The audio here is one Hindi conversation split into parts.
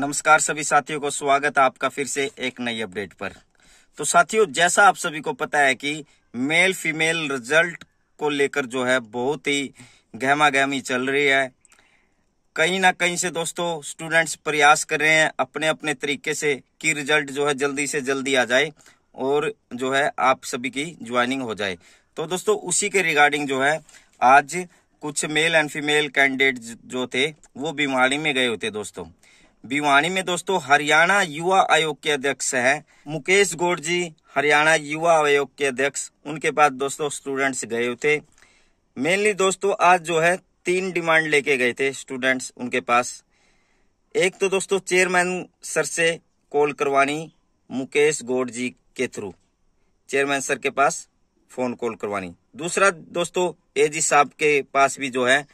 नमस्कार सभी साथियों को स्वागत है आपका फिर से एक नई अपडेट पर तो साथियों जैसा आप सभी को पता है कि मेल फीमेल रिजल्ट को लेकर जो है बहुत ही गहमा गहमी चल रही है कहीं ना कहीं से दोस्तों स्टूडेंट्स प्रयास कर रहे हैं अपने अपने तरीके से कि रिजल्ट जो है जल्दी से जल्दी आ जाए और जो है आप सभी की ज्वाइनिंग हो जाए तो दोस्तों उसी के रिगार्डिंग जो है आज कुछ मेल एंड फीमेल कैंडिडेट जो थे वो बीमारी में गए होते दोस्तों भिवानी में दोस्तों हरियाणा युवा आयोग के अध्यक्ष हैं मुकेश गोड जी हरियाणा युवा आयोग के अध्यक्ष उनके पास दोस्तों स्टूडेंट्स गए थे मेनली दोस्तों आज जो है तीन डिमांड लेके गए थे स्टूडेंट्स उनके पास एक तो दोस्तों चेयरमैन सर से कॉल करवानी मुकेश गोड जी के थ्रू चेयरमैन सर के पास फोन कॉल करवानी दूसरा दोस्तों एजी साहब के पास भी जो है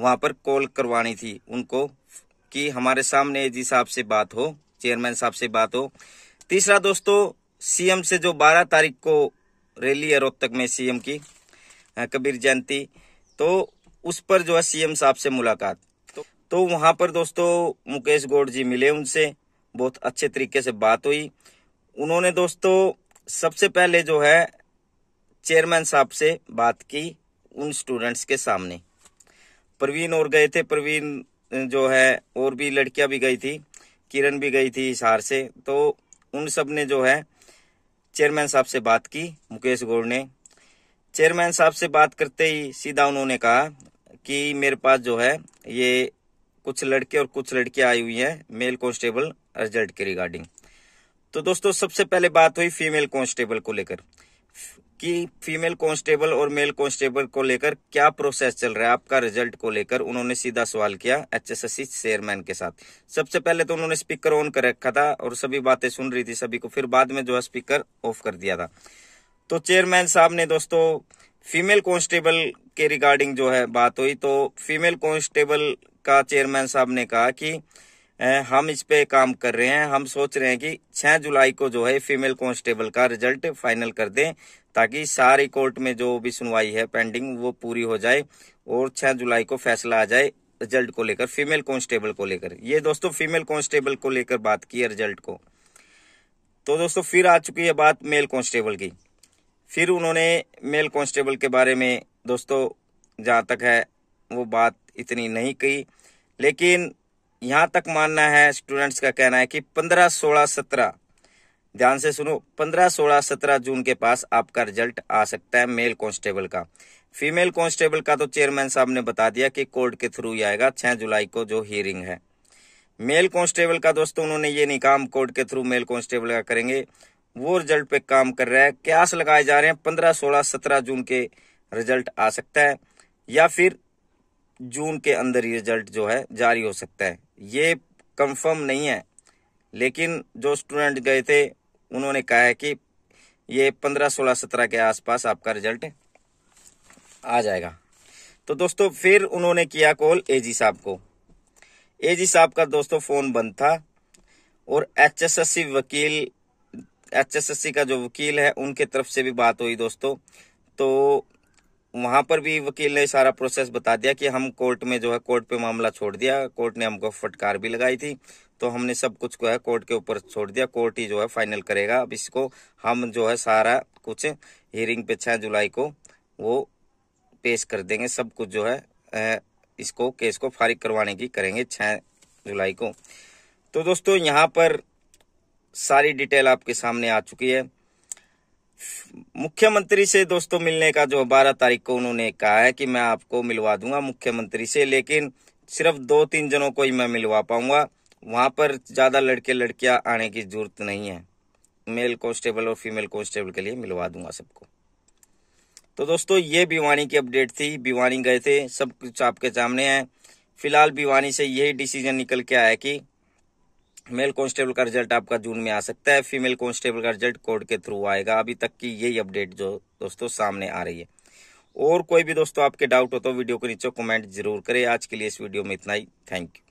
वहां पर कॉल करवानी थी उनको कि हमारे सामने जी साहब से बात हो चेयरमैन साहब से बात हो तीसरा दोस्तों सीएम से जो 12 तारीख को रैली है रोहतक में सीएम की कबीर जयंती तो उस पर जो है सीएम साहब से मुलाकात तो, तो वहां पर दोस्तों मुकेश गौड़ जी मिले उनसे बहुत अच्छे तरीके से बात हुई उन्होंने दोस्तों सबसे पहले जो है चेयरमैन साहब से बात की उन स्टूडेंट्स के सामने प्रवीण और गए थे प्रवीण जो है और भी लड़कियां भी गई थी किरण भी गई थी हिसार से तो उन सब ने जो है चेयरमैन साहब से बात की मुकेश गौड़ ने चेयरमैन साहब से बात करते ही सीधा उन्होंने कहा कि मेरे पास जो है ये कुछ लड़के और कुछ लड़कियां आई हुई हैं मेल कांस्टेबल रिजल्ट के रिगार्डिंग तो दोस्तों सबसे पहले बात हुई फीमेल कांस्टेबल को लेकर कि फीमेल कांस्टेबल और मेल कांस्टेबल को लेकर क्या प्रोसेस चल रहा है आपका रिजल्ट को लेकर उन्होंने सीधा सवाल किया H S S C chairman के साथ सबसे पहले तो उन्होंने स्पीकर ऑन कर रखा था और सभी बातें सुन रही थी सभी को फिर बाद में जो है स्पीकर ऑफ कर दिया था तो चेयरमैन साहब ने दोस्तों फीमेल कांस्टेबल के रिगार्डिंग जो है बात हुई तो फीमेल कांस्टेबल का चेयरमैन साहब ने कहा कि हम इस पे काम कर रहे हैं हम सोच रहे हैं कि 6 जुलाई को जो है फीमेल कांस्टेबल का रिजल्ट फाइनल कर दें ताकि सारी कोर्ट में जो भी सुनवाई है पेंडिंग वो पूरी हो जाए और 6 जुलाई को फैसला आ जाए रिजल्ट को लेकर फीमेल कांस्टेबल को लेकर ये दोस्तों फीमेल कांस्टेबल को लेकर बात की है रिजल्ट को तो दोस्तों फिर आ चुकी है बात मेल कांस्टेबल की फिर उन्होंने मेल कांस्टेबल के बारे में दोस्तों जहां तक है वो बात इतनी नहीं कही लेकिन यहां तक मानना है स्टूडेंट्स का कहना है कि पंद्रह सोलह सत्रह ध्यान से सुनो 15, 16, 17 जून के पास आपका रिजल्ट आ सकता है मेल कांस्टेबल का फीमेल कांस्टेबल का तो चेयरमैन साहब ने बता दिया कि कोर्ट के थ्रू ही आएगा 6 जुलाई को जो हियरिंग है मेल कांस्टेबल का दोस्तों उन्होंने ये नहीं काम कोर्ट के थ्रू मेल कांस्टेबल का करेंगे वो रिजल्ट पे काम कर रहा है क्यास लगाए जा रहे हैं पंद्रह सोलह सत्रह जून के रिजल्ट आ सकता है या फिर जून के अंदर ही रिजल्ट जो है जारी हो सकता है ये कंफर्म नहीं है लेकिन जो स्टूडेंट गए थे उन्होंने कहा है कि ये पंद्रह सोलह सत्रह के आसपास आपका रिजल्ट आ जाएगा तो दोस्तों फिर उन्होंने किया कॉल एजी साहब को एजी साहब का दोस्तों फोन बंद था और एचएसएससी वकील एचएसएससी का जो वकील है उनके तरफ से भी बात हुई दोस्तों तो वहां पर भी वकील ने सारा प्रोसेस बता दिया कि हम कोर्ट में जो है कोर्ट पे मामला छोड़ दिया कोर्ट ने हमको फटकार भी लगाई थी तो हमने सब कुछ को है कोर्ट के ऊपर छोड़ दिया कोर्ट ही जो है फाइनल करेगा अब इसको हम जो है सारा कुछ हियरिंग पे छह जुलाई को वो पेश कर देंगे सब कुछ जो है इसको केस को फारिग करवाने की करेंगे छह जुलाई को तो दोस्तों यहाँ पर सारी डिटेल आपके सामने आ चुकी है मुख्यमंत्री से दोस्तों मिलने का जो बारह तारीख को उन्होंने कहा है कि मैं आपको मिलवा दूंगा मुख्यमंत्री से लेकिन सिर्फ दो तीन जनों को ही मैं मिलवा पाऊंगा वहाँ पर ज़्यादा लड़के लड़कियाँ आने की ज़रूरत नहीं है मेल कांस्टेबल और फीमेल कांस्टेबल के लिए मिलवा दूंगा सबको तो दोस्तों ये भिवानी की अपडेट थी भिवानी गए थे सब कुछ आपके सामने है फिलहाल भिवानी से यही डिसीजन निकल के आया कि मेल कांस्टेबल का रिजल्ट आपका जून में आ सकता है फीमेल कांस्टेबल का रिजल्ट कोर्ट के थ्रू आएगा अभी तक की यही अपडेट जो दोस्तों सामने आ रही है और कोई भी दोस्तों आपके डाउट हो तो वीडियो के नीचे कमेंट जरूर करें आज के लिए इस वीडियो में इतना ही थैंक यू